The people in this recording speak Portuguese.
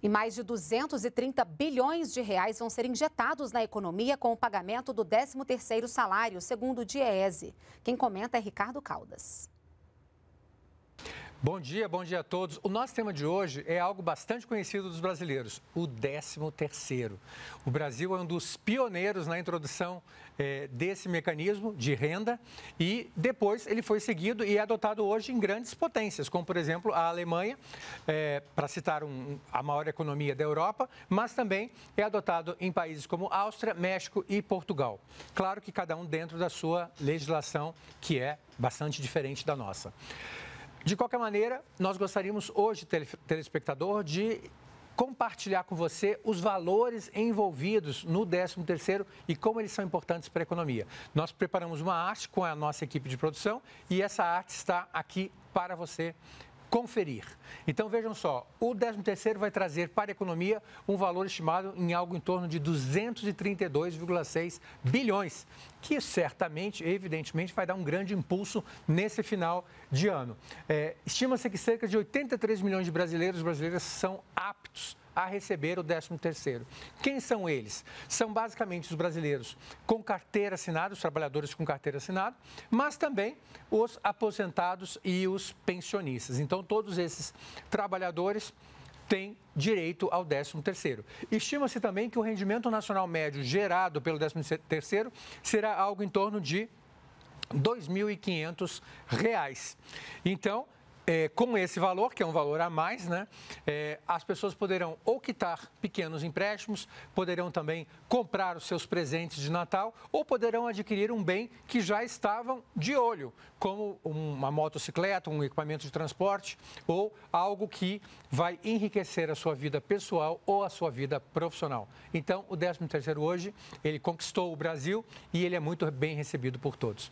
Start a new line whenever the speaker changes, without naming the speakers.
E mais de 230 bilhões de reais vão ser injetados na economia com o pagamento do 13º salário, segundo o DIEESE. Quem comenta é Ricardo Caldas. Bom dia, bom dia a todos. O nosso tema de hoje é algo bastante conhecido dos brasileiros, o 13º. O Brasil é um dos pioneiros na introdução eh, desse mecanismo de renda e depois ele foi seguido e é adotado hoje em grandes potências, como por exemplo a Alemanha, eh, para citar um, a maior economia da Europa, mas também é adotado em países como Áustria, México e Portugal. Claro que cada um dentro da sua legislação, que é bastante diferente da nossa. De qualquer maneira, nós gostaríamos hoje, telespectador, de compartilhar com você os valores envolvidos no 13º e como eles são importantes para a economia. Nós preparamos uma arte com a nossa equipe de produção e essa arte está aqui para você conferir. Então vejam só, o 13 terceiro vai trazer para a economia um valor estimado em algo em torno de 232,6 bilhões, que certamente, evidentemente, vai dar um grande impulso nesse final de ano. É, Estima-se que cerca de 83 milhões de brasileiros e brasileiras são aptos a receber o 13º. Quem são eles? São basicamente os brasileiros com carteira assinada, os trabalhadores com carteira assinada, mas também os aposentados e os pensionistas. Então, todos esses trabalhadores têm direito ao 13º. Estima-se também que o rendimento nacional médio gerado pelo 13º será algo em torno de R$ 2.500. Então, é, com esse valor, que é um valor a mais, né, é, as pessoas poderão ou quitar pequenos empréstimos, poderão também comprar os seus presentes de Natal ou poderão adquirir um bem que já estavam de olho, como uma motocicleta, um equipamento de transporte ou algo que vai enriquecer a sua vida pessoal ou a sua vida profissional. Então, o 13º hoje, ele conquistou o Brasil e ele é muito bem recebido por todos.